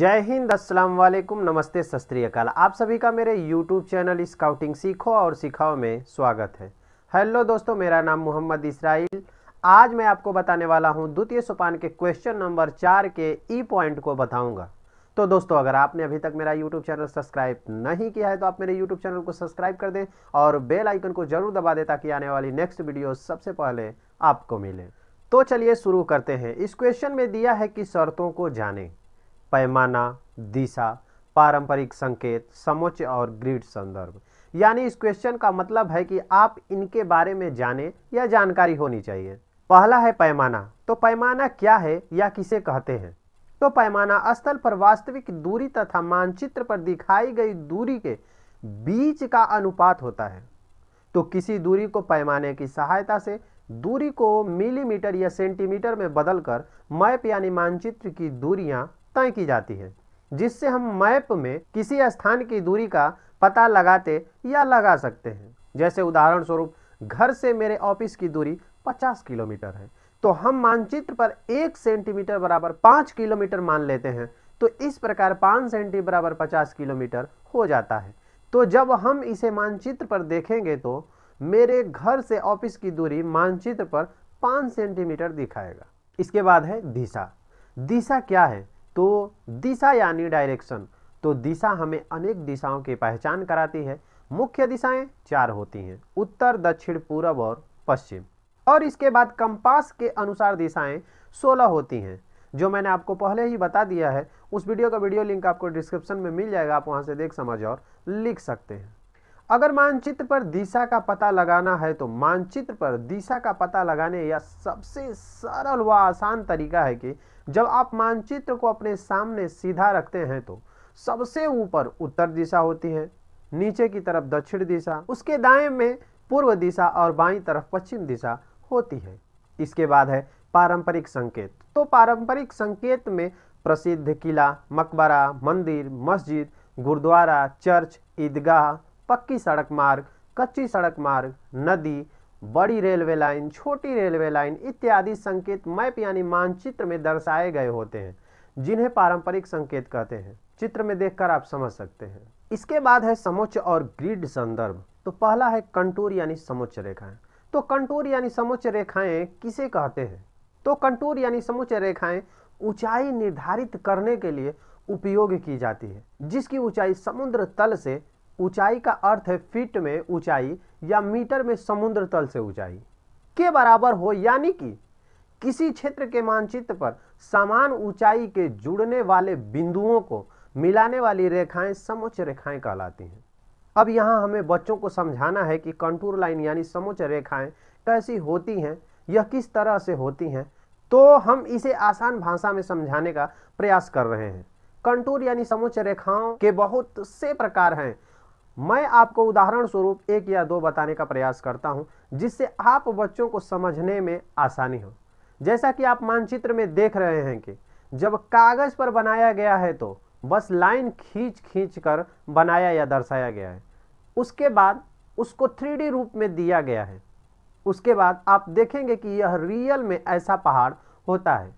जय हिंद अस्सलाम वालेकुम नमस्ते सस्त्रीकाल आप सभी का मेरे यूट्यूब चैनल स्काउटिंग सीखो और सिखाओ में स्वागत है हेलो दोस्तों मेरा नाम मोहम्मद इसराइल आज मैं आपको बताने वाला हूं द्वितीय सोपान के क्वेश्चन नंबर चार के ई पॉइंट को बताऊंगा तो दोस्तों अगर आपने अभी तक मेरा यूट्यूब चैनल सब्सक्राइब नहीं किया है तो आप मेरे यूट्यूब चैनल को सब्सक्राइब कर दें और बेल आइकन को जरूर दबा दें ताकि आने वाली नेक्स्ट वीडियो सबसे पहले आपको मिले तो चलिए शुरू करते हैं इस क्वेश्चन में दिया है कि शर्तों को जानें पैमाना दिशा पारंपरिक संकेत समुच और ग्रीड संदर्भ यानी इस क्वेश्चन का मतलब है कि आप इनके बारे में जाने या जानकारी होनी चाहिए पहला है पैमाना तो पैमाना क्या है या किसे कहते हैं तो पैमाना स्थल पर वास्तविक दूरी तथा मानचित्र पर दिखाई गई दूरी के बीच का अनुपात होता है तो किसी दूरी को पैमाने की सहायता से दूरी को मिलीमीटर या सेंटीमीटर में बदलकर मैप यानी मानचित्र की दूरियां तय की जाती है जिससे हम मैप में किसी स्थान की दूरी का पता लगाते या लगा सकते हैं जैसे उदाहरण स्वरूप घर से मेरे ऑफिस की दूरी 50 किलोमीटर है तो हम मानचित्र पर एक सेंटीमीटर बराबर पाँच किलोमीटर मान लेते हैं तो इस प्रकार पाँच सेंटी बराबर पचास किलोमीटर हो जाता है तो जब हम इसे मानचित्र पर देखेंगे तो मेरे घर से ऑफिस की दूरी मानचित्र पर पाँच सेंटीमीटर दिखाएगा इसके बाद है दिशा दिशा क्या है तो दिशा यानी डायरेक्शन तो दिशा हमें अनेक दिशाओं की पहचान कराती है मुख्य दिशाएं चार होती हैं उत्तर दक्षिण पूर्व और पश्चिम और इसके बाद कंपास के अनुसार दिशाएं 16 होती हैं जो मैंने आपको पहले ही बता दिया है उस वीडियो का वीडियो लिंक आपको डिस्क्रिप्शन में मिल जाएगा आप वहां से देख समझ और लिख सकते हैं अगर मानचित्र पर दिशा का पता लगाना है तो मानचित्र पर दिशा का पता लगाने या सबसे सरल व आसान तरीका है कि जब आप मानचित्र को अपने सामने सीधा रखते हैं तो सबसे ऊपर उत्तर दिशा होती है नीचे की तरफ दक्षिण दिशा उसके दाएं में पूर्व दिशा और बाईं तरफ पश्चिम दिशा होती है इसके बाद है पारंपरिक संकेत तो पारंपरिक संकेत में प्रसिद्ध किला मकबरा मंदिर मस्जिद गुरुद्वारा चर्च ईदगाह पक्की सड़क मार्ग कच्ची सड़क मार्ग नदी बड़ी रेलवे लाइन छोटी रेलवे लाइन इत्यादि संकेत मैप यानी मानचित्र में दर्शाए गए होते हैं जिन्हें पारंपरिक संकेत कहते हैं चित्र में देखकर आप समझ सकते हैं इसके बाद है समुच्च और ग्रिड संदर्भ तो पहला है कंटूर यानी समुच्च रेखाएं तो कंटूर यानी समुच्च रेखाएं किसे कहते हैं तो कंटूर यानी समुच्च रेखाएं ऊंचाई निर्धारित करने के लिए उपयोग की जाती है जिसकी ऊंचाई समुद्र तल से ऊंचाई का अर्थ है फीट में ऊंचाई या मीटर में समुद्र तल से ऊंचाई के बराबर हो यानी कि किसी क्षेत्र के मानचित्र पर समान ऊंचाई के जुड़ने वाले बिंदुओं को मिलाने वाली रेखाएं समोच्च रेखाएं कहलाती हैं अब यहाँ हमें बच्चों को समझाना है कि कंटूर लाइन यानी समोच्च रेखाएं कैसी होती हैं यह किस तरह से होती हैं तो हम इसे आसान भाषा में समझाने का प्रयास कर रहे हैं कंटूर यानी समोच्च रेखाओं के बहुत से प्रकार हैं मैं आपको उदाहरण स्वरूप एक या दो बताने का प्रयास करता हूँ जिससे आप बच्चों को समझने में आसानी हो जैसा कि आप मानचित्र में देख रहे हैं कि जब कागज़ पर बनाया गया है तो बस लाइन खींच खींच कर बनाया या दर्शाया गया है उसके बाद उसको थ्री रूप में दिया गया है उसके बाद आप देखेंगे कि यह रियल में ऐसा पहाड़ होता है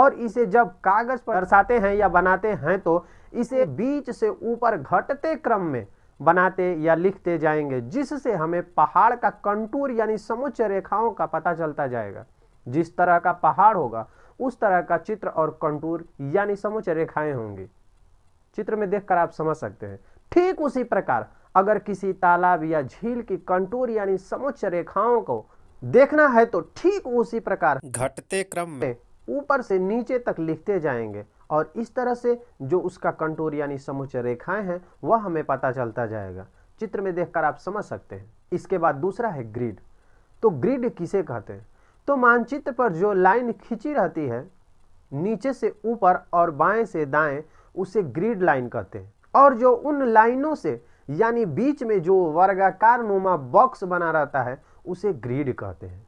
और इसे जब कागज़ पर दर्शाते हैं या बनाते हैं तो इसे बीच से ऊपर घटते क्रम में बनाते या लिखते जाएंगे जिससे हमें पहाड़ का कंटूर यानी समुच्च रेखाओं का पता चलता जाएगा जिस तरह का पहाड़ होगा उस तरह का चित्र और कंटूर यानी समुच्च रेखाएं होंगी चित्र में देखकर आप समझ सकते हैं ठीक उसी प्रकार अगर किसी तालाब या झील की कंटूर यानी समुच्च रेखाओं को देखना है तो ठीक उसी प्रकार घटते क्रम में ऊपर से नीचे तक लिखते जाएंगे और इस तरह से जो उसका कंटूर यानी समुच्चय रेखाएं हैं वह हमें पता चलता जाएगा चित्र में देखकर आप समझ सकते हैं इसके बाद दूसरा है ग्रिड तो ग्रिड किसे कहते हैं तो मानचित्र पर जो लाइन खींची रहती है नीचे से ऊपर और बाएं से दाएं उसे ग्रिड लाइन कहते हैं और जो उन लाइनों से यानी बीच में जो वर्गाकार नुमा बॉक्स बना रहता है उसे ग्रिड कहते हैं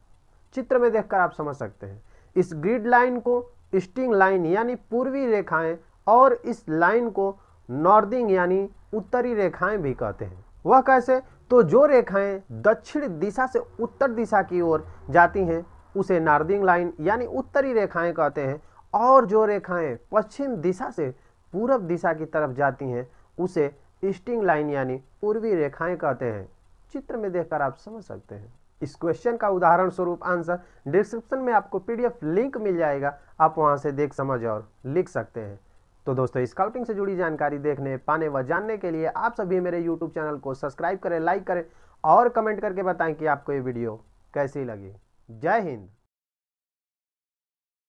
चित्र में देखकर आप समझ सकते हैं इस ग्रिड लाइन को ईस्टिंग लाइन यानी पूर्वी रेखाएं और इस लाइन को नॉर्दिंग यानी उत्तरी रेखाएं भी कहते हैं वह कैसे तो जो रेखाएं दक्षिण दिशा से उत्तर दिशा की ओर जाती हैं उसे नॉर्दिंग लाइन यानी उत्तरी रेखाएं कहते हैं और जो रेखाएं पश्चिम दिशा से पूर्व दिशा की तरफ जाती हैं उसे ईस्टिंग लाइन यानी पूर्वी रेखाएँ कहते हैं चित्र में देखकर आप समझ सकते हैं इस क्वेश्चन का उदाहरण स्वरूप आंसर डिस्क्रिप्शन में आपको पीडीएफ लिंक मिल जाएगा आप वहां से देख समझ और लिख सकते हैं तो दोस्तों स्काउटिंग से जुड़ी जानकारी देखने पाने व जानने के लिए आप सभी मेरे यूट्यूब चैनल को सब्सक्राइब करें लाइक करें और कमेंट करके बताएं कि आपको ये वीडियो कैसी लगी जय हिंद